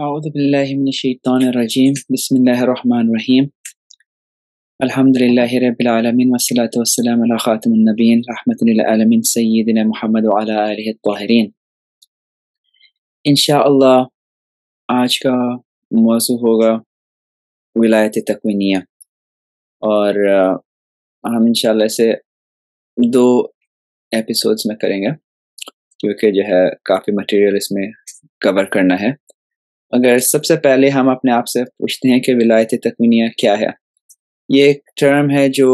أعوذ بالله من الشيطان الرجيم بسم الله الرحمن الرحيم الحمد لله رب العالمين والصلاة والسلام على خاتم النبيين رحمة للعالمين سيدنا محمد وعلى آله الطاهرين इन आज का मौजू होगा विलायत तकवीनिया और हम इन इसे दो एपिसोड्स में करेंगे क्योंकि जो है काफ़ी मटेरियल इसमें कवर करना है मगर सबसे पहले हम अपने आप से पूछते हैं कि विलायत तकवीनिया क्या है ये एक टर्म है जो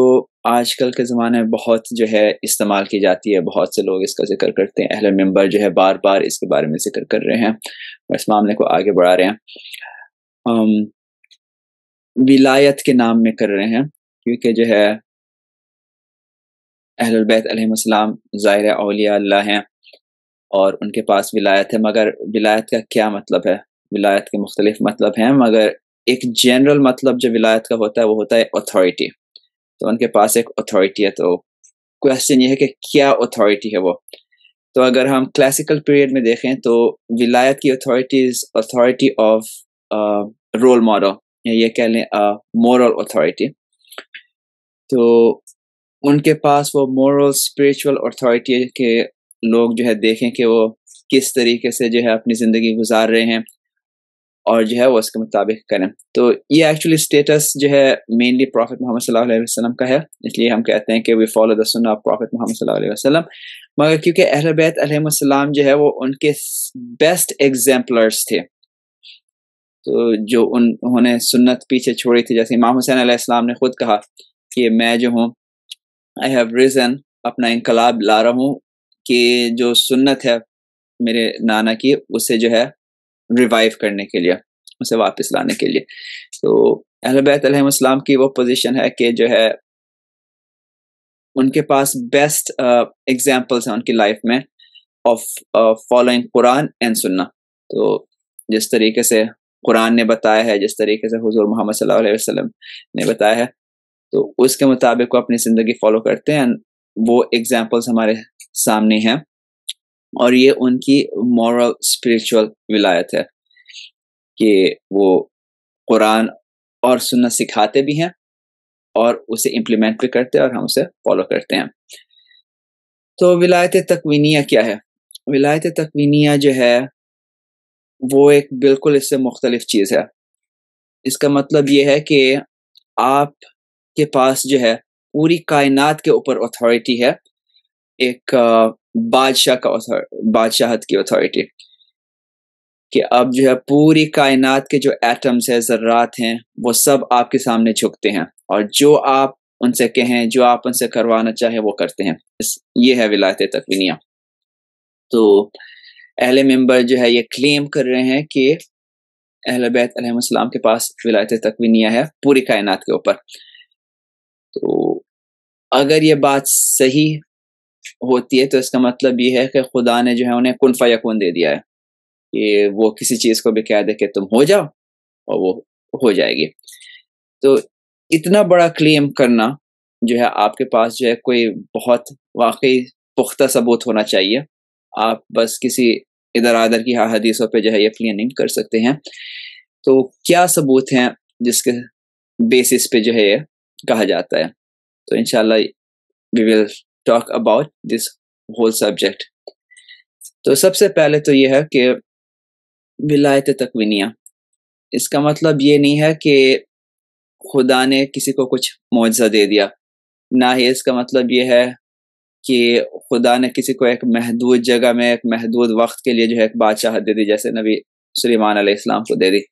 आजकल के ज़माने में बहुत जो है इस्तेमाल की जाती है बहुत से लोग इसका जिक्र करते हैं अहल मेंबर जो है बार बार इसके बारे में जिक्र कर रहे हैं और इस मामले को आगे बढ़ा रहे हैं विलायत के नाम में कर रहे हैं क्योंकि जो है अहलबैतम ज़ाहिर अलिया हैं और उनके पास विलायत है मगर विलायत का क्या मतलब है विलायत के मुख्तलिफ मतलब हैं मगर एक जनरल मतलब जो विलायत का होता है वो होता है अथॉरिटी तो उनके पास एक अथॉरिटी है तो क्वेश्चन ये है कि क्या अथॉरिटी है वो तो अगर हम क्लासिकल पीरियड में देखें तो विलायत की authority is authority of role model ये कह लें मॉरल uh, अथॉरिटी तो उनके पास वो मॉरल स्पिरिचुअल अथॉरिटी के लोग जो है देखें कि वो किस तरीके से जो है अपनी ज़िंदगी गुजार रहे हैं और जो है वो उसके मुताबिक करें तो ये एक्चुअली स्टेटस जो है मेनली प्रॉफिट मोहम्मद सल्लल्लाहु अलैहि वसल्लम का है इसलिए हम कहते हैं कि वी फॉलो द सुन ऑफ प्रॉफिट मोहम्मद सल्लल्लाहु अलैहि वसल्लम मगर क्योंकि अहल बैत जो है वो उनके बेस्ट एग्जाम्पलर्स थे तो जो उन्होंने सुन्नत पीछे छोड़ी थी जैसे इमाम हुसैन अलैहिस्सलाम ने खुद कहा कि मैं जो हूँ आई हैव रिजन अपना इनकलाब ला रहा हूँ कि जो सुन्नत है मेरे नाना की उससे जो है रिवाइव करने के लिए उसे वापस लाने के लिए तो अहलबैतम की वो पोजीशन है कि जो है उनके पास बेस्ट एग्जाम्पल्स uh, हैं उनकी लाइफ में ऑफ फॉलोइंग कुरान एंड सुन्ना तो जिस तरीके से कुरान ने बताया है जिस तरीके से हुजूर मोहम्मद सल्लल्लाहु अलैहि वसल्लम ने बताया है तो उसके मुताबिक वो अपनी ज़िंदगी फॉलो करते हैं एंड वो एग्जाम्पल्स हमारे सामने हैं और ये उनकी मॉरल स्पिरिचुअल विलायत है कि वो कुरान और सुनना सिखाते भी हैं और उसे इम्प्लीमेंट भी करते हैं और हम उसे फॉलो करते हैं तो विलायत तकवीनिया क्या है विलायत तकवीनिया जो है वो एक बिल्कुल इससे मुख्तलिफ चीज़ है इसका मतलब ये है कि आप के पास जो है पूरी कायनात के ऊपर अथॉरिटी है एक बादशाह का बादशाहत की अथॉरिटी कि अब जो है पूरी कायनात के जो एटम्स हैं ज़र्रात हैं वो सब आपके सामने झुकते हैं और जो आप उनसे कहें जो आप उनसे करवाना चाहें वो करते हैं ये है विलायत तकवीनिया तो अहले मेंबर जो है ये क्लेम कर रहे हैं कि अहल बैत अलैहिस्सलाम के पास विलायत तकवीनिया है पूरी कायनात के ऊपर तो अगर ये बात सही होती है तो इसका मतलब ये है कि खुदा ने जो है उन्हें कुन यकून दे दिया है कि वो किसी चीज़ को भी कह दे कि तुम हो जाओ और वो हो जाएगी तो इतना बड़ा क्लेम करना जो है आपके पास जो है कोई बहुत वाकई पुख्ता सबूत होना चाहिए आप बस किसी इधर आधर की हाँ हदीसों पे जो है यकीन नहीं कर सकते हैं तो क्या सबूत हैं जिसके बेसिस पे जो है ये कहा जाता है तो इनशाला we will talk about this whole subject तो सबसे पहले तो यह है कि विलायत तकवीनिया इसका मतलब ये नहीं है कि खुदा ने किसी को कुछ मुआवजा दे दिया ना ही इसका मतलब यह है कि खुदा ने किसी को एक महदूद जगह में एक महदूद वक्त के लिए जो है एक बादशाह दे दी जैसे नबी सलीमान अलैहिस्सलाम को दे दी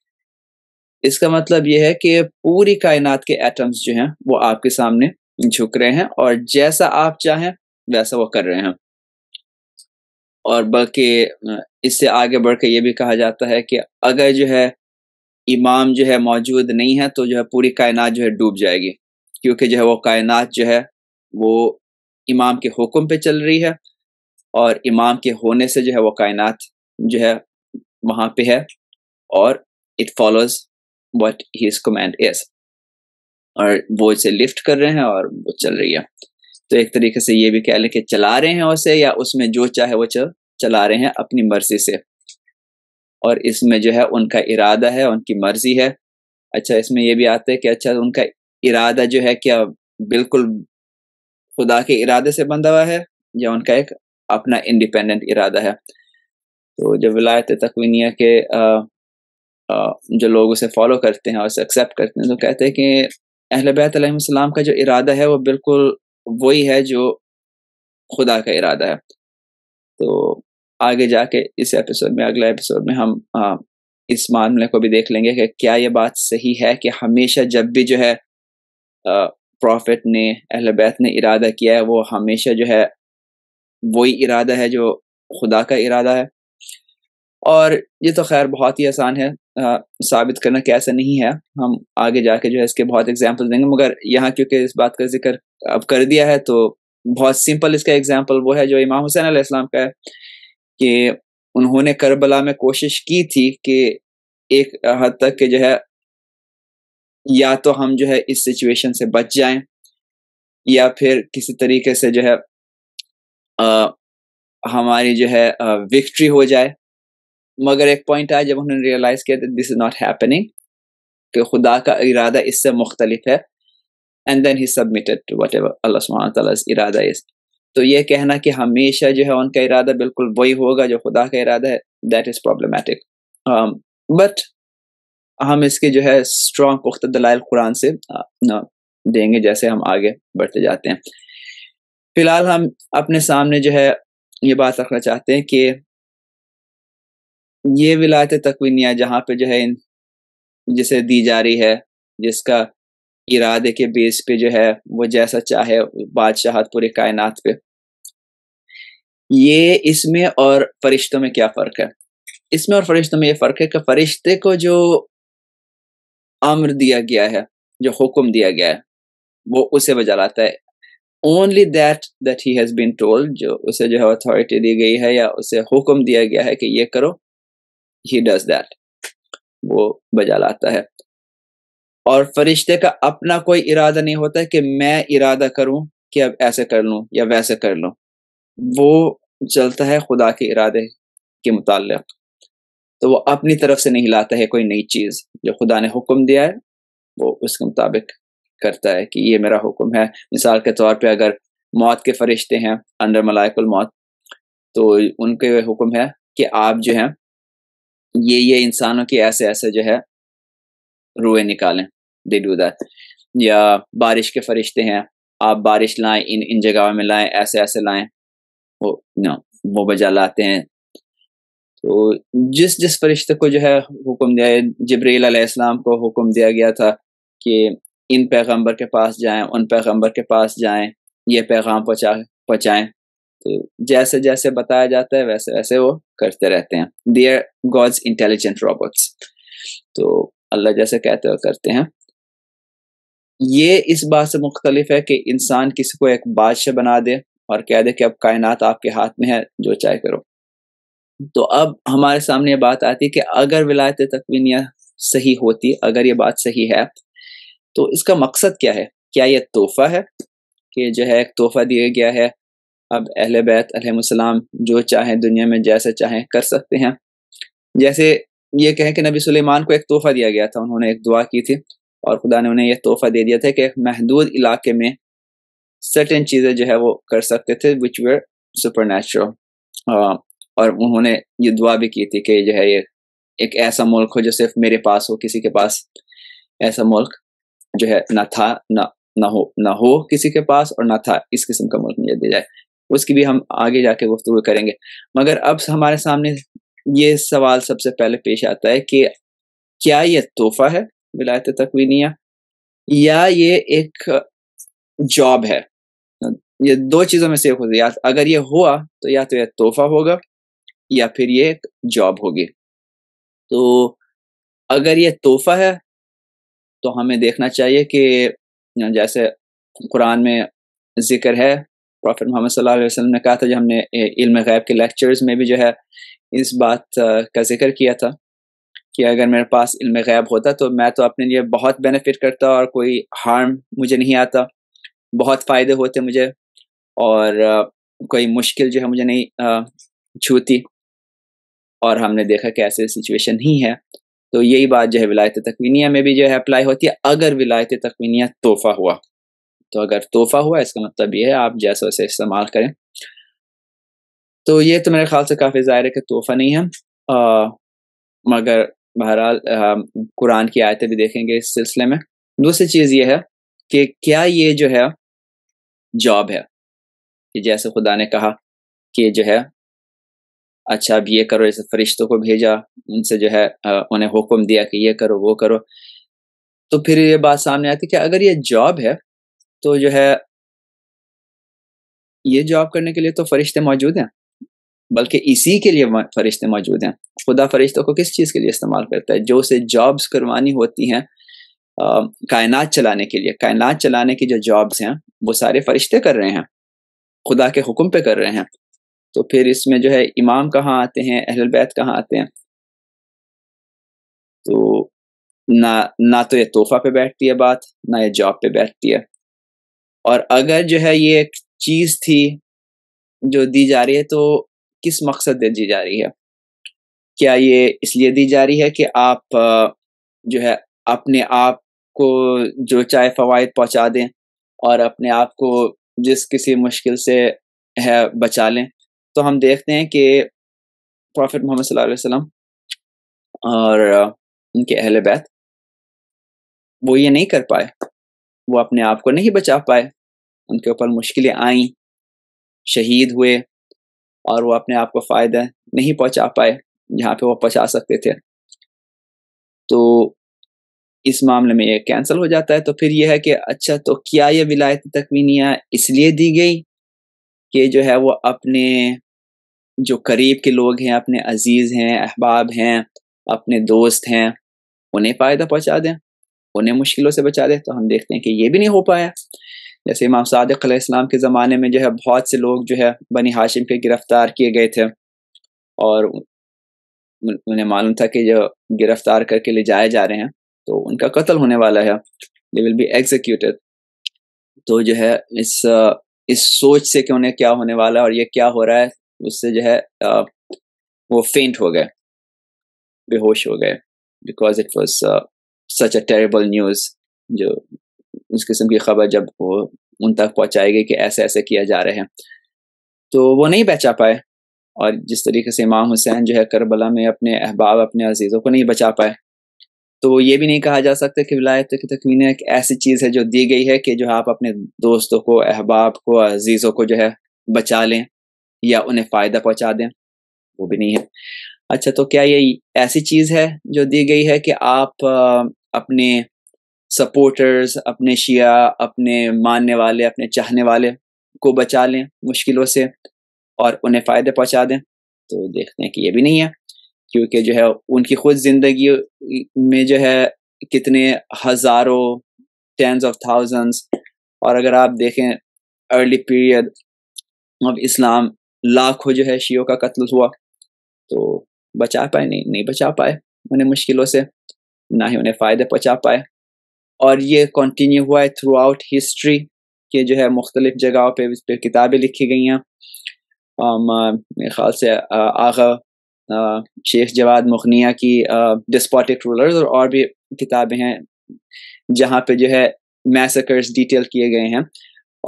इसका मतलब यह है कि पूरी कायनात के एटम्स जो हैं वो आपके सामने झुक रहे हैं और जैसा आप चाहें वैसा वो कर रहे हैं और बल्कि इससे आगे बढ़ के ये भी कहा जाता है कि अगर जो है इमाम जो है मौजूद नहीं है तो जो है पूरी कायनात जो है डूब जाएगी क्योंकि जो है वो कायनात जो है वो इमाम के हुक्म पे चल रही है और इमाम के होने से जो है वो कायनात जो है वहाँ पे है और it follows what his command is और वो इसे लिफ्ट कर रहे हैं और वो चल रही है तो एक तरीके से ये भी कह लें कि चला रहे हैं उसे या उसमें जो चाहे वो चला रहे हैं अपनी मर्जी से और इसमें जो है उनका इरादा है उनकी मर्जी है अच्छा इसमें यह भी आता है कि अच्छा उनका इरादा जो है क्या बिल्कुल खुदा के इरादे से बंधा हुआ है या उनका एक अपना इंडिपेंडेंट इरादा है तो जब विलायत तकवीनिया के आ, आ, जो लोग उसे फॉलो करते हैं और उसे एक्सेप्ट करते हैं तो कहते हैं कि अहल बैतम का जो इरादा है वो बिल्कुल वही है जो खुदा का इरादा है तो आगे जाके इस एपिसोड में अगले एपिसोड में हम आ, इस मामले को भी देख लेंगे कि क्या ये बात सही है कि हमेशा जब भी जो है प्रॉफिट ने अहल बैत ने इरादा किया है वो हमेशा जो है वही इरादा है जो खुदा का इरादा है और ये तो खैर बहुत ही आसान है साबित करना कि ऐसा नहीं है हम आगे जाके जो है इसके बहुत एग्जाम्पल देंगे मगर यहाँ क्योंकि इस बात का जिक्र अब कर दिया है तो बहुत सिंपल इसका एग्जाम्पल वो है जो इमाम हुसैन आलाम का है कि उन्होंने करबला में कोशिश की थी कि एक हद तक के जो है या तो हम जो है इस सिचुएशन से बच जाएं या फिर किसी तरीके से जो है आ, हमारी जो है आ, विक्ट्री हो जाए मगर एक पॉइंट आया जब उन्होंने रियलाइज किया दिस इज नॉट हैपनिंग कि खुदा का इरादा इससे मुख्तलिफ है and then he submitted to whatever Allah इरादा इस तो ये कहना कि हमेशा जो है उनका इरादा बिल्कुल वही होगा जो खुदा का इरादा है दैट इज़ प्रॉब्लमेटिक बट हम इसके जो है स्ट्रॉन्ग पुख्त दलाइल कुरान से uh, देंगे जैसे हम आगे बढ़ते जाते हैं फिलहाल हम अपने सामने जो है ये बात रखना चाहते हैं कि ये विलायत तकवीनिया जहाँ पे जो है जिसे दी जा रही है जिसका इरादे के बेस पे जो है वो जैसा चाहे बादशाह पूरे कायनात पे ये इसमें और फरिश्तों में क्या फ़र्क है इसमें और फरिश्तों में ये फ़र्क है कि फरिश्ते को जो अम्र दिया गया है जो हुक्म दिया गया है वो उसे बजा लाता है only that that he has been told जो उसे जो है अथॉरिटी दी गई है या उसे हुक्म दिया गया है कि ये करो ही डज दैट वो बजा लाता है और फरिश्ते का अपना कोई इरादा नहीं होता है कि मैं इरादा करूं कि अब ऐसे कर लूं या वैसे कर लूं वो चलता है खुदा के इरादे के मुताल तो वो अपनी तरफ से नहीं लाता है कोई नई चीज़ जो खुदा ने हुक्म दिया है वो उसके मुताबिक करता है कि ये मेरा हुक्म है मिसाल के तौर पे अगर मौत के फरिश्ते हैं अंडर मलाइकुल मौत तो उनके हुक्म है कि आप जो हैं ये ये इंसानों के ऐसे ऐसे जो है रुए निकालें दे डू दैट या बारिश के फरिश्ते हैं आप बारिश लाएं इन इन जगहों में लाएं ऐसे ऐसे लाएं वो नो वो बजा लाते हैं तो जिस जिस फरिश्ते को जो है हुक्म दिया है जबरील अलैहिस्सलाम को हुक्म दिया गया था कि इन पैगंबर के पास जाएं उन पैगंबर के पास जाएं ये पैगाम पहुँचा पहुँचाएं जैसे जैसे बताया जाता है वैसे वैसे वो करते रहते हैं दे गॉड्स इंटेलिजेंट रॉबोट्स तो अल्लाह जैसे कहते हैं करते हैं ये इस बात से मुख्तलिफ है कि इंसान किसी को एक बादशाह बना दे और कह दे कि अब कायनात आपके हाथ में है जो चाहे करो तो अब हमारे सामने ये बात आती है कि अगर विलायत तकवीनिया सही होती अगर ये बात सही है तो इसका मकसद क्या है क्या यह तोहफा है कि जो है एक तोहफा दिया गया है अब अहल बैतम जो चाहें दुनिया में जैसा चाहें कर सकते हैं जैसे ये कहें कि नबी सुलेमान को एक तोहफ़ा दिया गया था उन्होंने एक दुआ की थी और खुदा ने उन्हें यह तोहफ़ा दे दिया था कि एक महदूद इलाके में सर्टन चीज़ें जो है वो कर सकते थे विच वेयर सुपर और उन्होंने ये दुआ भी की थी कि जो है ये एक ऐसा मुल्क हो जो सिर्फ मेरे पास हो किसी के पास ऐसा मुल्क जो है ना था ना ना हो ना हो किसी के पास और ना था इस किस्म का मुल्क मुझे दिया जाए उसकी भी हम आगे जाके गुफ्तु करेंगे मगर अब हमारे सामने ये सवाल सबसे पहले पेश आता है कि क्या ये तोहफा है विलायत तकवीनिया या ये एक जॉब है ये दो चीज़ों में से एक होती है अगर ये हुआ तो या तो यह तोहफा होगा या फिर ये एक जॉब होगी तो अगर ये तोहफा है तो हमें देखना चाहिए कि जैसे कुरान में जिक्र है प्रॉफिट मोहम्मद सल्लल्लाहु अलैहि वसल्लम ने कहा था जो हमने इल्म गैब के लेक्चर्स में भी जो है इस बात का जिक्र किया था कि अगर मेरे पास इल्म गैब होता तो मैं तो अपने लिए बहुत बेनिफिट करता और कोई हार्म मुझे नहीं आता बहुत फ़ायदे होते मुझे और कोई मुश्किल जो है मुझे नहीं छूती और हमने देखा कि ऐसे सिचुएशन ही है तो यही बात जो है विलायत तकवीनिया में भी जो है अप्लाई होती है अगर विलायत तकवीनिया तोहफा हुआ तो अगर तोहफा हुआ इसका मतलब ये है आप जैसा वैसे इस्तेमाल करें तो ये तो मेरे ख्याल से काफ़ी ज़ाहिर है कि तोहफा नहीं है आ, मगर बहरहाल कुरान की आयतें भी देखेंगे इस सिलसिले में दूसरी चीज़ ये है कि क्या ये जो है जॉब है कि जैसे खुदा ने कहा कि जो है अच्छा अब ये करो जैसे फरिश्तों को भेजा उनसे जो है उन्हें हुक्म दिया कि ये करो वो करो तो फिर ये बात सामने आती कि अगर ये जॉब है तो जो है ये जॉब करने के लिए तो फरिश्ते मौजूद हैं बल्कि इसी के लिए फरिश्ते मौजूद हैं खुदा फरिश्तों को किस चीज़ के लिए इस्तेमाल करता है जो उसे जॉब्स करवानी होती हैं कायनात चलाने के लिए कायनात चलाने की जो जॉब्स हैं वो सारे फरिश्ते कर रहे हैं खुदा के हुक्म पे कर रहे हैं तो फिर इसमें जो है इमाम कहाँ आते हैं अहल बैत कहाँ आते हैं तो ना ना तो ये तोहफा पे बैठती है बात ना ये जॉब पे बैठती है और अगर जो है ये एक चीज थी जो दी जा रही है तो किस मकसद दे दी जा रही है क्या ये इसलिए दी जा रही है कि आप जो है अपने आप को जो चाहे फ़वाद पहुंचा दें और अपने आप को जिस किसी मुश्किल से है बचा लें तो हम देखते हैं कि प्रॉफिट मोहम्मद सल्लल्लाहु अलैहि वसल्लम और उनके अहल बैत वो ये नहीं कर पाए वो अपने आप को नहीं बचा पाए उनके ऊपर मुश्किलें आईं शहीद हुए और वो अपने आप को फ़ायदा नहीं पहुंचा पाए जहाँ पे वो पहुंचा सकते थे तो इस मामले में ये कैंसिल हो जाता है तो फिर ये है कि अच्छा तो क्या ये विलायत तकमीनिया इसलिए दी गई कि जो है वो अपने जो करीब के लोग हैं अपने अजीज़ हैं अहबाब हैं अपने दोस्त हैं उन्हें फ़ायदा पहुंचा दें उन्हें मुश्किलों से बचा दें तो हम देखते हैं कि ये भी नहीं हो पाया जैसे इमाम सादिक के ज़माने में जो है बहुत से लोग जो है बनी हाशिम के गिरफ्तार किए गए थे और उन्हें मालूम था कि जो गिरफ्तार करके ले जाए जा रहे हैं तो उनका कत्ल होने वाला है दे विल बी एग्जीक्यूटेड तो जो है इस इस सोच से कि उन्हें क्या होने वाला है और ये क्या हो रहा है उससे जो है वो फेंट हो गए बेहोश हो गए because it was such a terrible news जो उस किस्म की खबर जब वो उन तक पहुंचाई गई कि ऐसे ऐसे किया जा रहे हैं तो वो नहीं बचा पाए और जिस तरीके से इमाम हुसैन जो है करबला में अपने अहबाब अपने अजीज़ों को नहीं बचा पाए तो ये भी नहीं कहा जा सकता कि विलायत की तकमीन एक ऐसी चीज़ है जो दी गई है कि जो आप अपने दोस्तों को अहबाब को अजीज़ों को जो है बचा लें या उन्हें फ़ायदा पहुँचा दें वो भी नहीं है अच्छा तो क्या ये ऐसी चीज़ है जो दी गई है कि आप अपने सपोर्टर्स अपने शिया अपने मानने वाले अपने चाहने वाले को बचा लें मुश्किलों से और उन्हें फ़ायदे पहुंचा दें तो देखते हैं कि ये भी नहीं है क्योंकि जो है उनकी खुद ज़िंदगी में जो है कितने हज़ारों टेंस ऑफ थाउजेंड्स और अगर आप देखें अर्ली पीरियड अब इस्लाम लाखों जो है शियों का कत्ल हुआ तो बचा पाए नहीं नहीं बचा पाए उन्हें मुश्किलों से ना ही उन्हें फ़ायदे पहुँचा पाए और ये कंटिन्यू हुआ है थ्रू आउट हिस्ट्री के जो है मुख्तलिफ जगहों पे इस पर किताबें लिखी गई हैं मेरे ख्याल से आगा शेख जवाद मुखनिया की डिस्पोटिक रूलर्स और और भी किताबें हैं जहाँ पे जो है मैसेकर्स डिटेल किए गए हैं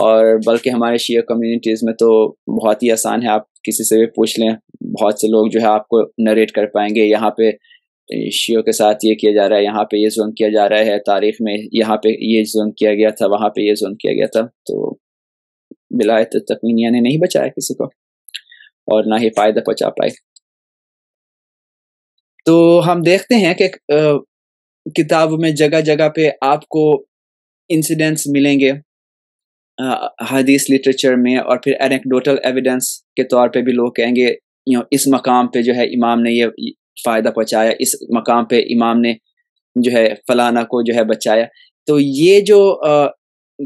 और बल्कि हमारे शेयर कम्युनिटीज़ में तो बहुत ही आसान है आप किसी से भी पूछ लें बहुत से लोग जो है आपको नरेट कर पाएंगे यहाँ पे शियों के साथ ये किया जा रहा है यहाँ पे ये जुल्म किया जा रहा है तारीख में यहाँ पे ये जुल्म किया गया था वहाँ पे ये जुल्म किया गया था तो बिलायत तकमीनिया ने नहीं बचाया किसी को और ना ही फायदा पहुँचा पाए तो हम देखते हैं कि किताब में जगह जगह पे आपको इंसिडेंट्स मिलेंगे हदीस लिटरेचर में और फिर एनेक्डोटल एविडेंस के तौर पे भी लोग कहेंगे यू इस मकाम पे जो है इमाम ने ये फ़ायदा पहुँचाया इस मकाम पे इमाम ने जो है फलाना को जो है बचाया तो ये जो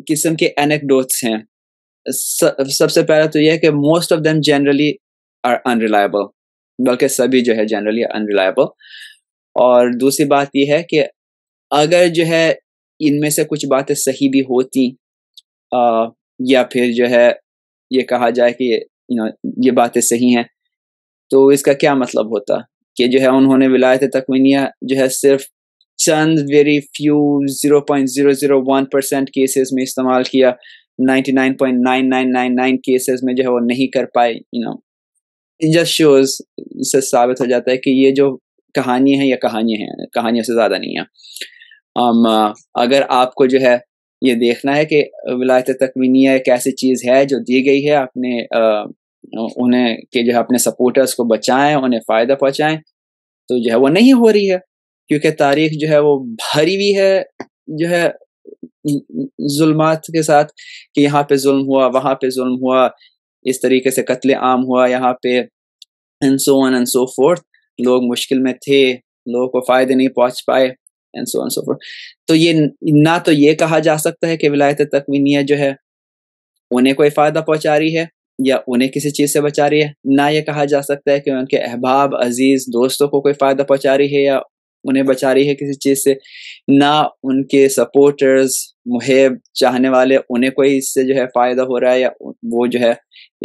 किस्म के एनेकडोट्स हैं सबसे पहला तो यह है कि most of them generally are unreliable बल्कि सभी जो है जनरली अनरिलायबल और दूसरी बात यह है कि अगर जो है इनमें से कुछ बातें सही भी होती आ, या फिर जो है ये कहा जाए कि यू नो ये बातें सही हैं तो इसका क्या मतलब होता कि जो है उन्होंने विलायत तकवीनिया जो है सिर्फ चंद वेरी फ्यू 0.001 परसेंट केसेस में इस्तेमाल किया 99.9999 केसेस में जो है वो नहीं कर पाए यू नो जस्ट शोज से साबित हो जाता है कि ये जो कहानी है या कहानी है कहानियों से ज़्यादा नहीं है um, uh, अगर आपको जो है ये देखना है कि विलायत तकवीनिया एक ऐसी चीज़ है जो दी गई है अपने uh, उन्हें के जो है अपने सपोर्टर्स को बचाएं उन्हें फ़ायदा पहुंचाएं तो जो है वो नहीं हो रही है क्योंकि तारीख जो है वो भरी हुई है जो है जुल्मात के साथ कि यहाँ पे जुल्म हुआ वहां पे जुल्म हुआ इस तरीके से कत्ल आम हुआ यहाँ पे and so on and so forth लोग मुश्किल में थे लोगों को फायदे नहीं पहुंच पाए and so on so forth तो ये ना तो ये कहा जा सकता है कि विलायत तकवीनिया जो है उन्हें कोई फायदा पहुंचा रही है या उन्हें किसी चीज़ से बचा रही है ना यह कहा जा सकता है कि उनके अहबाब अजीज दोस्तों को कोई फ़ायदा पहुँचा रही है या उन्हें बचा रही है किसी चीज़ से ना उनके सपोर्टर्स मुहेब चाहने वाले उन्हें कोई इससे जो है फ़ायदा हो रहा है या वो जो है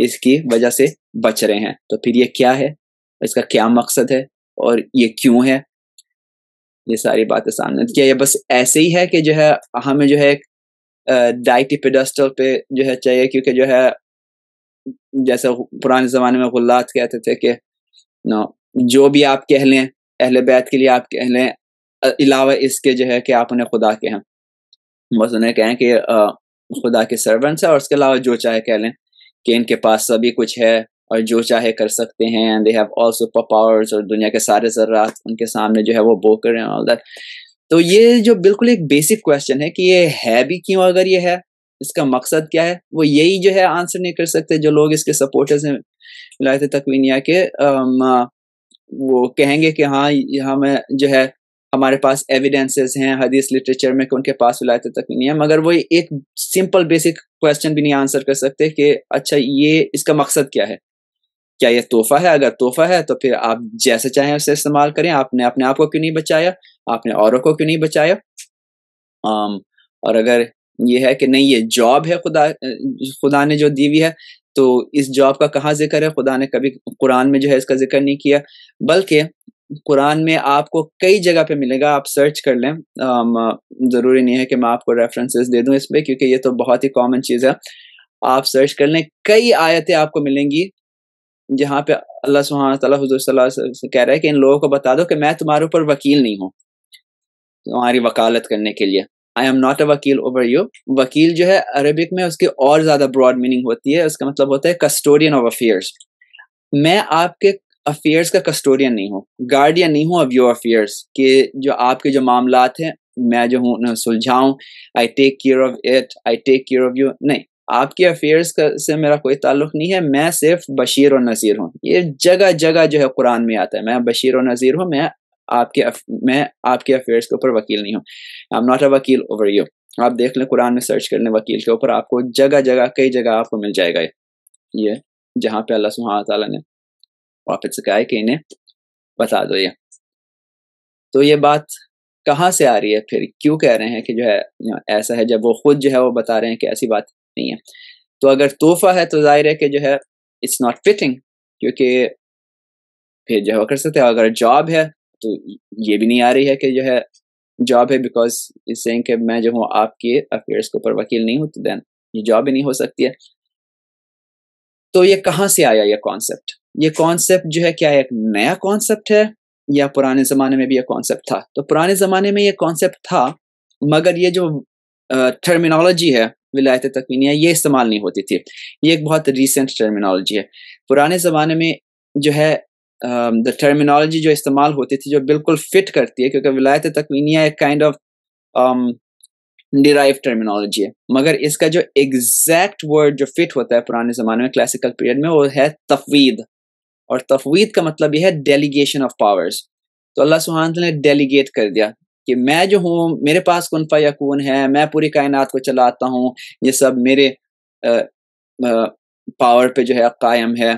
इसकी वजह से बच रहे हैं तो फिर ये क्या है इसका क्या मकसद है और ये क्यों है ये सारी बातें सामने क्या ये बस ऐसे ही है कि जो है हमें जो है डाइटी पेडस्टल पे जो है चाहिए क्योंकि जो है जैसे पुराने ज़माने में गुल्लात कहते थे कि नो जो भी आप कह लें अहल बैत के लिए आप कह लें अलावा इसके जो है कि आप उन्हें खुदा के हैं बस उन्हें कहें कि खुदा के सर्वेंट्स हैं और उसके अलावा जो चाहे कह लें कि इनके पास सभी कुछ है और जो चाहे कर सकते हैं and they have all super powers और दुनिया के सारे जर्रात उनके सामने जो है वो बो करें ऑल दैट तो ये जो बिल्कुल एक बेसिक क्वेश्चन है कि ये है भी क्यों अगर ये है इसका मकसद क्या है वो यही जो है आंसर नहीं कर सकते जो लोग इसके सपोर्टर्स हैं विलायत तकवीनिया के वो कहेंगे कि हाँ हमें जो है हमारे पास एविडेंसेस हैं हदीस लिटरेचर में कि उनके पास विलायत तकवीनिया मगर वो एक सिंपल बेसिक क्वेश्चन भी नहीं आंसर कर सकते कि अच्छा ये इसका मकसद क्या है क्या ये तोहफा है अगर तोहफा है तो फिर आप जैसे चाहें उसे इस्तेमाल करें आपने अपने आप को क्यों नहीं बचाया आपने औरों को क्यों नहीं बचाया आम, और अगर ये है कि नहीं ये जॉब है खुदा खुदा ने जो दी हुई है तो इस जॉब का कहाँ जिक्र है खुदा ने कभी कुरान में जो है इसका जिक्र नहीं किया बल्कि कुरान में आपको कई जगह पे मिलेगा आप सर्च कर लें ज़रूरी नहीं है कि मैं आपको रेफरेंसेस दे दूं इस पर क्योंकि ये तो बहुत ही कॉमन चीज़ है आप सर्च कर लें कई आयतें आपको मिलेंगी जहाँ पे अल्लाह सुबहान से कह रहा है कि इन लोगों को बता दो कि मैं तुम्हारे ऊपर वकील नहीं हूँ तुम्हारी वकालत करने के लिए आई एम नॉट अ वकील ओवर यू वकील जो है अरेबिक में उसकी और ज्यादा ब्रॉड मीनिंग होती है उसका मतलब होता है कस्टोडियन ऑफ अफेयर्स मैं आपके अफेयर्स का कस्टोडियन नहीं हूँ गार्डियन नहीं हूँ ऑफ योर अफेयर्स के जो आपके जो मामला हैं मैं जो हूँ उन्हें सुलझाऊँ I take care of it I take care of you नहीं आपके अफेयर्स का से मेरा कोई ताल्लुक नहीं है मैं सिर्फ बशीर और नज़ीर हूँ ये जगह जगह जो है कुरान में आता है मैं बशीर और नज़ीर हूँ मैं आपके मैं आपके अफेयर्स के ऊपर वकील नहीं हूँ आई एम नॉट अ वकील ओवर यू आप देख लें कुरान में सर्च कर लें वकील के ऊपर आपको जगह जगह कई जगह आपको मिल जाएगा ये जहाँ पे अल्लाह सुबह तला ने वापस से कहा है कि इन्हें बता दो ये तो ये बात कहाँ से आ रही है फिर क्यों कह रहे हैं कि जो है ऐसा है जब वो खुद जो है वो बता रहे हैं कि ऐसी बात नहीं है तो अगर तोहफा है तो जाहिर है कि जो है इट्स नॉट फिटिंग क्योंकि फिर जो है कर सकते हो अगर जॉब है तो ये भी नहीं आ रही है कि जो है जॉब है बिकॉज इस कि मैं जो हूँ आपके अफेयर्स के ऊपर वकील नहीं हूँ तो देन ये जॉब ही नहीं हो सकती है तो ये कहाँ से आया ये कॉन्सेप्ट ये कॉन्सेप्ट जो है क्या एक नया कॉन्सेप्ट है या पुराने ज़माने में भी यह कॉन्सेप्ट था तो पुराने ज़माने में ये कॉन्सेप्ट था मगर ये जो टर्मिनोलॉजी है विलायत तकवीनिया ये इस्तेमाल नहीं होती थी ये एक बहुत रिसेंट टर्मिनोलॉजी है पुराने ज़माने में जो है द um, टर्मिनोलॉजी जो इस्तेमाल होती थी जो बिल्कुल फिट करती है क्योंकि विलायत तकवीनिया एक काइंड ऑफ डिराइव टर्मिनोलॉजी है मगर इसका जो एग्जैक्ट वर्ड जो फिट होता है पुराने ज़माने में क्लासिकल पीरियड में वो है तफवीद और तफवीद का मतलब यह है डेलीगेशन ऑफ पावर्स तो अल्लाह सुहान ने डेलीगेट कर दिया कि मैं जो हूँ मेरे पास कन यकून है मैं पूरी कायनात को चलाता हूँ ये सब मेरे आ, आ, पावर पे जो है कायम है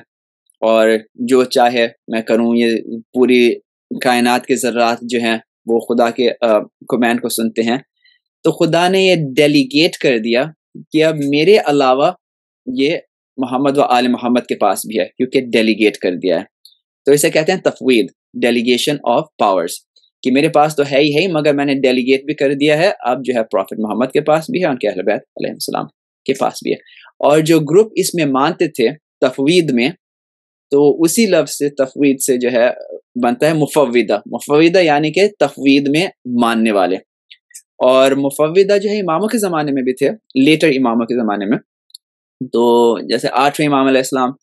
और जो चाहे मैं करूँ ये पूरी कायनात के ज़रात जो हैं वो खुदा के कमेंट को सुनते हैं तो खुदा ने ये डेलीगेट कर दिया कि अब मेरे अलावा ये मोहम्मद व आल मोहम्मद के पास भी है क्योंकि डेलीगेट कर दिया है तो इसे कहते हैं तफवीद डेलीगेशन ऑफ पावर्स कि मेरे पास तो है ही है ही मगर मैंने डेलीगेट भी कर दिया है अब जो है प्रॉफिट मोहम्मद के पास भी है उनके अहलबैत के पास भी है और जो ग्रुप इसमें मानते थे तफवीद में तो उसी लफ्ज से तफवीद से जो है बनता है मुफविदा मुफविदा यानी के तफवीद में मानने वाले और मुफविदा जो है इमामों के ज़माने में भी थे लेटर इमामों के ज़माने में तो जैसे आठवें इमाम इस्लाम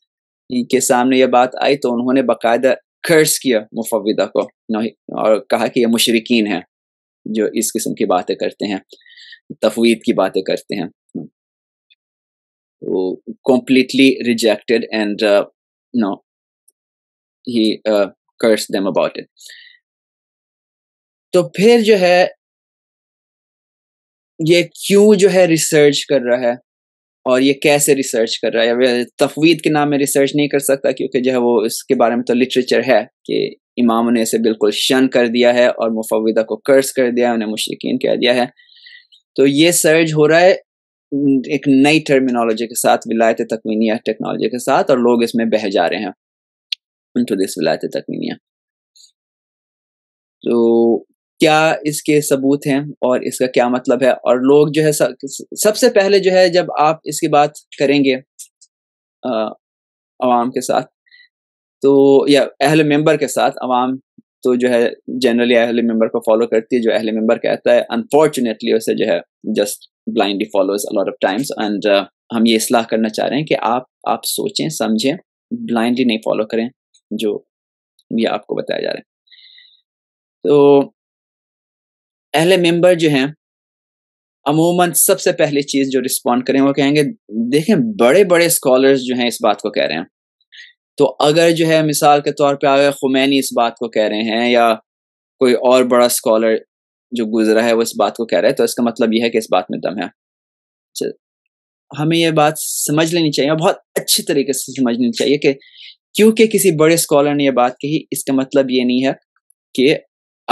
के सामने ये बात आई तो उन्होंने बाकायदा खर्ज किया मुफविदा को और कहा कि ये मुशरकिन हैं जो इस किस्म की बातें करते हैं तफवीद की बातें करते हैं completely rejected and No. He uh, cursed them about it. तो फिर जो है ये क्यों जो है रिसर्च कर रहा है और ये कैसे रिसर्च कर रहा है तफवीद के नाम में रिसर्च नहीं कर सकता क्योंकि जो है वो इसके बारे में तो लिटरेचर है कि इमाम ने इसे बिल्कुल शन कर दिया है और मुफविदा को कर्ज कर दिया है उन्हें मुश्किन कह दिया है तो ये सर्च हो रहा है एक नई टर्मिनोलॉजी के साथ विलायत तकमीनिया टेक्नोलॉजी के साथ और लोग इसमें बह जा रहे हैं इनटू दिस विलायत तकमीनिया तो क्या इसके सबूत हैं और इसका क्या मतलब है और लोग जो है सबसे पहले जो है जब आप इसकी बात करेंगे आवाम के साथ तो या अहल मेंबर के साथ आवाम तो जो है जनरली अहले मेंबर को फॉलो करती है जो अहल मेंबर कहता है अनफॉर्चुनेटली उसे जो है just blindly follows a lot of times and हम ये इसलाह करना चाह रहे हैं कि आप आप सोचें समझें ब्लाइंडली नहीं फॉलो करें जो ये आपको बताया जा रहा है तो अहले मेंबर जो हैं अमूमन सबसे पहली चीज़ जो रिस्पॉन्ड करें वो कहेंगे देखें बड़े बड़े स्कॉलर्स जो हैं इस बात को कह रहे हैं तो अगर जो है मिसाल के तौर पे अगर खुमैनी इस बात को कह रहे हैं या कोई और बड़ा स्कॉलर जो गुजरा है वो इस बात को कह रहा है तो इसका मतलब यह है कि इस बात में दम है हमें यह बात समझ लेनी चाहिए बहुत अच्छे तरीके से समझ लेनी चाहिए कि क्योंकि किसी बड़े स्कॉलर ने यह बात कही इसका मतलब ये नहीं है कि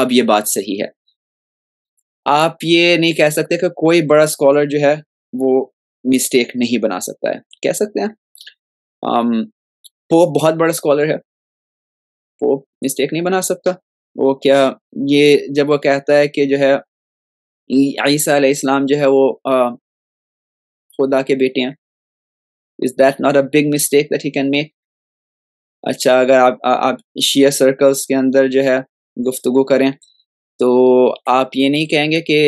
अब ये बात सही है आप ये नहीं कह सकते कि कोई बड़ा स्कॉलर जो है वो मिस्टेक नहीं बना सकता है कह सकते हैं पोप बहुत बड़ा स्कॉलर है पोप मिस्टेक नहीं बना सकता वो क्या ये जब वो कहता है कि जो है ईसा इस्लाम जो है वो आ, खुदा के बेटे हैं is that not a big mistake that he can make अच्छा अगर आप आ, आप शिया सर्कल्स के अंदर जो है गुफ्तु करें तो आप ये नहीं कहेंगे कि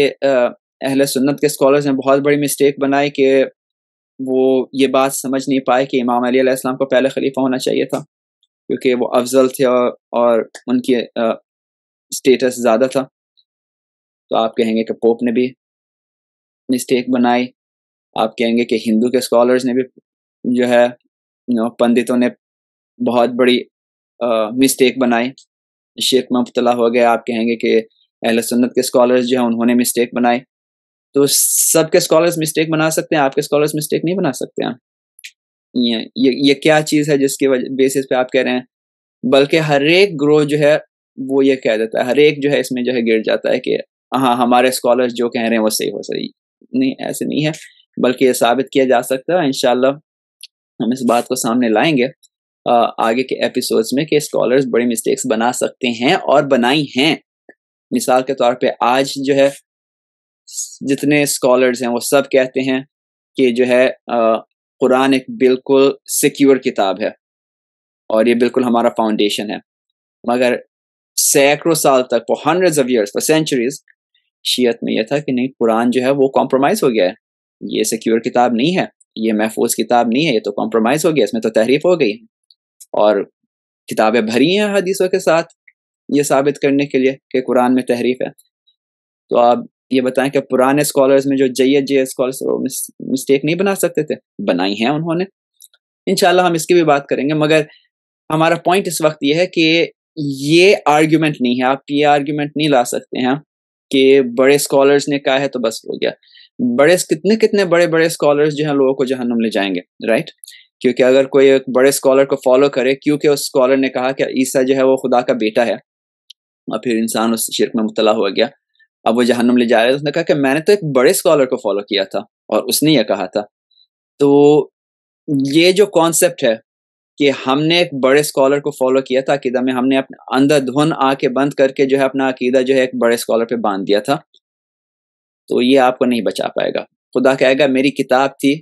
अहले सुन्नत के स्कॉलर्स ने बहुत बड़ी मिस्टेक बनाई कि वो ये बात समझ नहीं पाए कि इमाम अली अलैहिस्सलाम को पहले खलीफा होना चाहिए था क्योंकि वो अफजल थे और, और उनकी आ, स्टेटस ज़्यादा था तो आप कहेंगे कि पोप ने भी मिस्टेक बनाई आप कहेंगे कि हिंदू के स्कॉलर्स ने भी जो है पंडितों ने बहुत बड़ी मिस्टेक बनाई शेख में मुबतला हो गया आप कहेंगे कि अहल सुन्नत के स्कॉलर्स जो हैं उन्होंने मिस्टेक बनाई तो सबके स्कॉलर्स मिस्टेक बना सकते हैं आपके स्कॉलर्स मिस्टेक नहीं बना सकते हैं ये ये, ये क्या चीज़ है जिसके बेसिस पे आप कह रहे हैं बल्कि हर एक ग्रो जो है वो ये कह देता है हर एक जो है इसमें जो है गिर जाता है कि हाँ हमारे स्कॉलर्स जो कह रहे हैं वो सही हो सही नहीं ऐसे नहीं है बल्कि ये साबित किया जा सकता है इनशाला हम इस बात को सामने लाएंगे आगे के एपिसोड्स में कि स्कॉलर्स बड़ी मिस्टेक्स बना सकते हैं और बनाई हैं मिसाल के तौर पे आज जो है जितने स्कॉलर्स हैं वो सब कहते हैं कि जो है कुरान एक बिल्कुल सिक्योर किताब है और ये बिल्कुल हमारा फाउंडेशन है मगर सैकड़ों साल तक वो हंड्रेड ऑफ ईयर्स सेंचुरीज शीयत में यह था कि नहीं कुरान जो है वो कॉम्प्रोमाइज़ हो गया है ये सिक्योर किताब नहीं है ये महफूज किताब नहीं है ये तो कॉम्प्रोमाइज़ हो गया इसमें तो तहरीफ हो गई और किताबें भरी हैं हदीसों के साथ ये साबित करने के लिए कि कुरान में तहरीफ है तो आप ये बताएं कि पुराने स्कॉलर्स में जो जय जय स्कॉलर्स वो मिस, मिस्टेक नहीं बना सकते थे बनाई हैं उन्होंने इनशाला हम इसकी भी बात करेंगे मगर हमारा पॉइंट इस वक्त ये है कि ये आर्ग्यूमेंट नहीं है आप ये आर्ग्यूमेंट नहीं ला सकते हैं कि बड़े स्कॉलर्स ने कहा है तो बस हो गया बड़े कितने कितने बड़े बड़े स्कॉलर्स जो हैं लोगों को जहनम ले जाएंगे राइट क्योंकि अगर कोई एक बड़े स्कॉलर को फॉलो करे क्योंकि उस स्कॉलर ने कहा कि ईसा जो है वो खुदा का बेटा है और फिर इंसान उस शिरक में मुबला हो गया अब वो जहनम ले जा रहे थे उसने कहा कि मैंने तो एक बड़े स्कॉलर को फॉलो किया था और उसने ये कहा था तो ये जो कॉन्सेप्ट है कि हमने एक बड़े स्कॉलर को फॉलो किया था अकीदा में हमने अपने अंदर धुन आके बंद करके जो है अपना अकीदा जो है एक बड़े स्कॉलर पे बांध दिया था तो ये आपको नहीं बचा पाएगा खुदा कहेगा मेरी किताब थी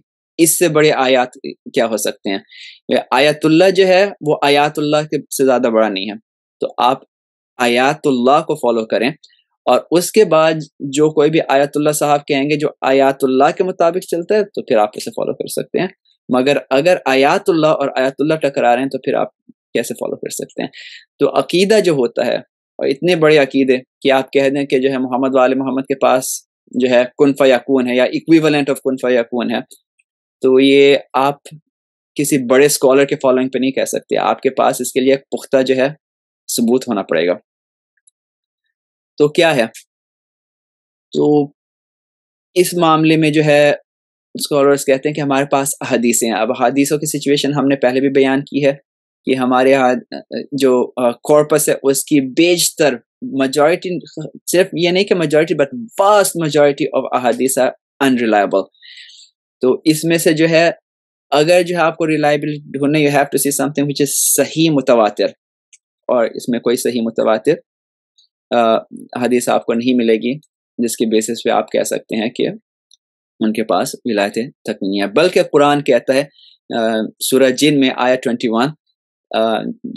इससे बड़े आयात क्या हो सकते हैं आयातुल्ला जो है वो आयातुल्ला के से ज़्यादा बड़ा नहीं है तो आप आयातुल्ला को फॉलो करें और उसके बाद जो कोई भी आयातुल्ला साहब कहेंगे जो आयातुल्ला के मुताबिक चलता है तो फिर आप उसे फॉलो कर सकते हैं मगर अगर आयातुल्ला और आयातुल्ला टकरा रहे हैं तो फिर आप कैसे फॉलो कर सकते हैं तो अकीदा जो होता है और इतने बड़े अकीदे कि आप कह दें कि जो है मोहम्मद वाले मोहम्मद के पास जो है कुनफा याकून है या इक्विवेलेंट ऑफ कुनफा याकून है तो ये आप किसी बड़े स्कॉलर के फॉलोइंग पे नहीं कह सकते आपके पास इसके लिए एक पुख्ता जो है सबूत होना पड़ेगा तो क्या है तो इस मामले में जो है स्कॉलर्स कहते हैं कि हमारे पास अहदीसें हैं अब अहदीसों की सिचुएशन हमने पहले भी बयान की है कि हमारे यहाँ जो कॉर्पस है उसकी बेजतर मजॉरिटी सिर्फ ये नहीं कि majority but vast majority of ahadith unreliable तो इसमें से जो है अगर जो है आपको रिलायबिलिटी ढूंढना you have to see something which is सही मुतवा और इसमें कोई सही मुतवा हदीस आपको नहीं मिलेगी जिसके बेसिस पे आप कह सकते हैं कि उनके पास विलायत नहीं है बल्कि कुरान कहता है सूरज जिन में आया ट्वेंटी वन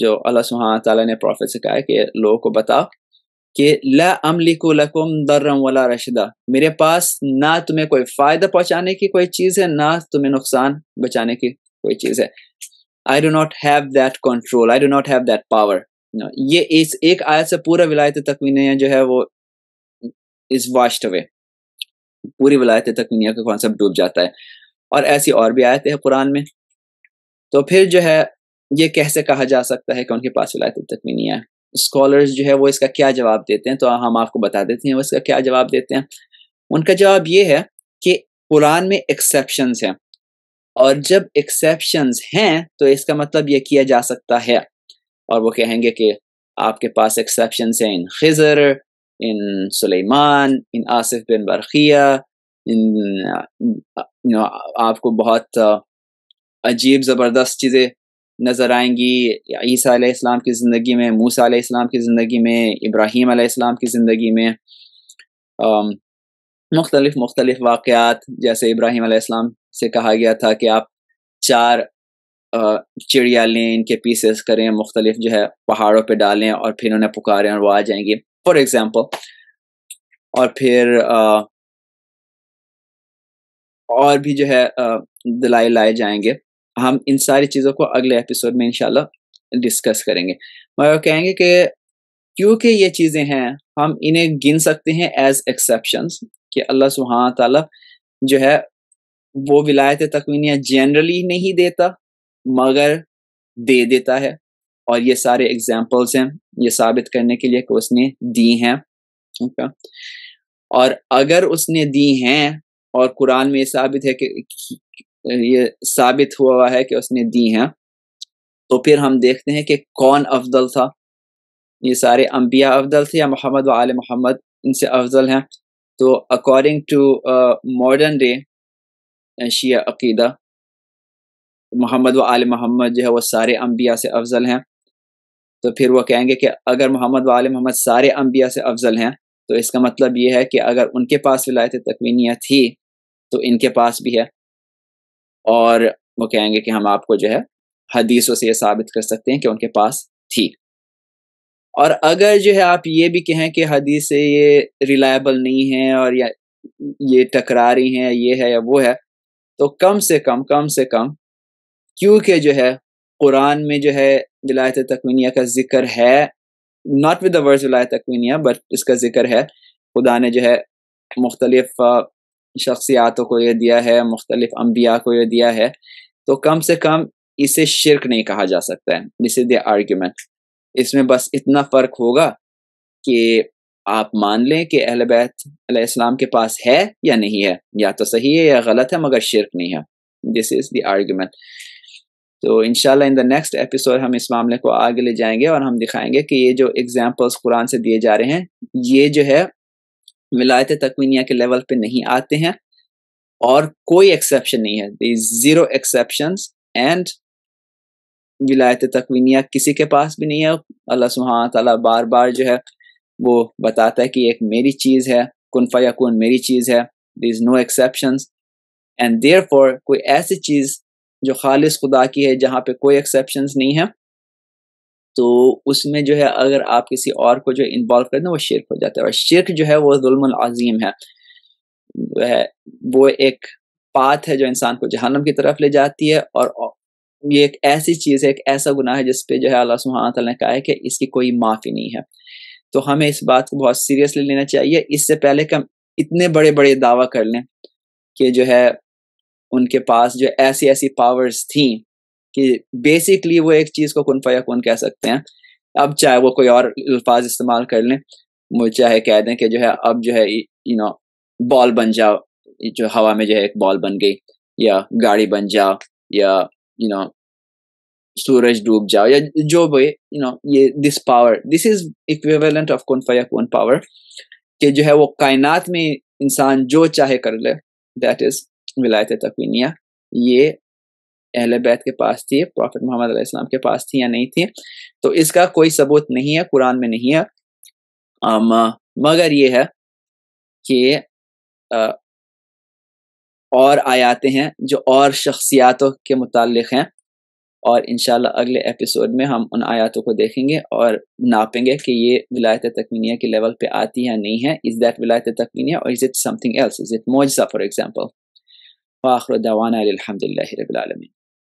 जो अल्लाह सुबहान तला ने प्रॉफिट से कहा है कि लोगों को बताओ कि लमलिकम दर्रम वाला रशदा मेरे पास ना तुम्हें कोई फ़ायदा पहुंचाने की कोई चीज़ है ना तुम्हें नुकसान बचाने की कोई चीज़ है I do not have that control I do not have that power ये इस एक आयत से पूरा विलायत तकवीनिया जो है वो इस वाश्ट अवे पूरी विलायत तकवीनिया का कॉन्सेप्ट डूब जाता है और ऐसी और भी आयतें हैं कुरान में तो फिर जो है ये कैसे कहा जा सकता है कि उनके पास विलायत तकवीनिया है स्कॉलर्स जो है वो इसका क्या जवाब देते हैं तो हम आपको बता देते हैं वो इसका क्या जवाब देते हैं उनका जवाब ये है कि कुरान में एक्सेप्शंस हैं और जब एक्सेप्शंस हैं तो इसका मतलब ये किया जा सकता है और वो कहेंगे कि आपके पास एक्सेप्शन हैं इन खजर इन सुलेमान इन आसिफ बिन बरखिया इन नो आपको बहुत uh, अजीब ज़बरदस्त चीज़ें नज़र आएंगी ईसा इस्लाम की ज़िंदगी में मूसा इस्लाम की ज़िंदगी में इब्राहिम इस्लाम की ज़िंदगी में um, मुख्तलिफ मुख्तलिफ वाक़ात जैसे इब्राहिम इस्लाम से कहा गया था कि आप चार चिड़िया लें इनके पीसेस करें मुख्तलिफ जो है पहाड़ों पर डालें और फिर उन्हें पुकारें और वो आ जाएंगे फॉर एग्ज़ाम्पल और फिर आ, और भी जो है दलाई लाए जाएंगे हम इन सारी चीज़ों को अगले एपिसोड में इनशाला डिस्कस करेंगे मगर कहेंगे कि क्योंकि ये चीज़ें हैं हम इन्हें गिन सकते हैं एज एक्सेप्शंस कि अल्लाह सुबहान ताला जो है वो विलायत तकवीनिया जनरली नहीं देता मगर दे देता है और ये सारे एग्जाम्पल्स हैं ये साबित करने के लिए कि उसने दी हैं okay? और अगर उसने दी हैं और कुरान में ये साबित है कि ये साबित हुआ है कि उसने दी हैं तो फिर हम देखते हैं कि कौन अफजल था ये सारे अम्बिया अफजल थे या मोहम्मद वाल मोहम्मद इनसे अफजल हैं तो अकॉर्डिंग टू मॉडर्न डे शिया अकीदा मोहम्मद व आल मोहम्मद जो है वो सारे अम्बिया से अफजल हैं तो फिर वो कहेंगे कि अगर मोहम्मद व आल मोहम्मद सारे अम्बिया से अफजल हैं तो इसका मतलब ये है कि अगर उनके पास विलायत तकवीनिया थी तो इनके पास भी है और वो कहेंगे कि हम आपको जो है हदीसों से ये साबित कर सकते हैं कि उनके पास थी और अगर जो है आप ये भी कहें कि हदीस ये रिलायबल नहीं है और या ये टकरारी हैं ये है या वो है तो कम से कम कम से कम क्योंकि जो है कुरान में जो है विलायत तकवीनिया का जिक्र है नॉट विद वर्ड्स विलायत तकवीनिया बट इसका जिक्र है खुदा ने जो है मुख्तलिफ शख्सियातों को यह दिया है मुख्तलिफ अम्बिया को यह दिया है तो कम से कम इसे शिरक नहीं कहा जा सकता है दिस इज द आर्ग्यूमेंट इसमें बस इतना फ़र्क होगा कि आप मान लें कि अहल बैत इस्लाम के पास है या नहीं है या तो सही है या गलत है मगर शिरक नहीं है दिस इज़ द आर्ग्यूमेंट तो in in the next episode हम इस मामले को आगे ले जाएंगे और हम दिखाएंगे कि ये जो एग्जाम्पल्स कुरान से दिए जा रहे हैं ये जो है मिलायत तकवीनिया के लेवल पे नहीं आते हैं और कोई एक्सेप्शन नहीं है जीरो एक्सेप्शन एंड विलायत तकवीनिया किसी के पास भी नहीं है अल्लाह सुहा तला बार बार जो है वो बताता है कि एक मेरी चीज़ है कनफा यकून मेरी चीज़ है there is no exception and there कोई ऐसी चीज़ जो खालिस खुदा की है जहाँ पे कोई एक्सेप्शन नहीं है तो उसमें जो है अगर आप किसी और को जो इन्वॉल्व कर दें वो शिरक हो जाता है और शिरक जो है वो जुल्म है वह वो एक पात है जो इंसान को जहनम की तरफ ले जाती है और ये एक ऐसी चीज़ है एक ऐसा गुनाह है जिसपे जो है अल्लाह सुबहाना तला ने कहा है कि इसकी कोई माफ़ी नहीं है तो हमें इस बात को बहुत सीरियसली लेना चाहिए इससे पहले कि हम इतने बड़े बड़े दावा कर लें कि जो है उनके पास जो ऐसी ऐसी पावर्स थी कि बेसिकली वो एक चीज़ को कन फया कौन कह सकते हैं अब चाहे वो कोई और अल्फाज इस्तेमाल कर लें मुझे चाहे कह दें कि जो है अब जो है यू नो बॉल बन जाओ जो हवा में जो है एक बॉल बन गई या गाड़ी बन जाओ या यू नो सूरज डूब जाओ या जो भी यू नो ये this power this is equivalent of कौन फया कौन पावर कि जो है वो कायनात में इंसान जो चाहे कर ले दैट इज विलायत तकवीनिया ये अहल बैत के पास थी प्रॉफिट मोहम्मद के पास थी या नहीं थी तो इसका कोई सबूत नहीं है कुरान में नहीं है आम, मगर ये है कि आ, और आयाते हैं जो और शख्सियातों के मुतालिक हैं और इन अगले एपिसोड में हम उन आयातों को देखेंगे और नापेंगे कि ये विलायत तकमीनिया के लेवल पे आती है नहीं है इज़ दैट विलायत तकमीनिया और is it something else is it मोजा फॉर एग्जांपल واخر دعوانا للحمد لله رب العالمين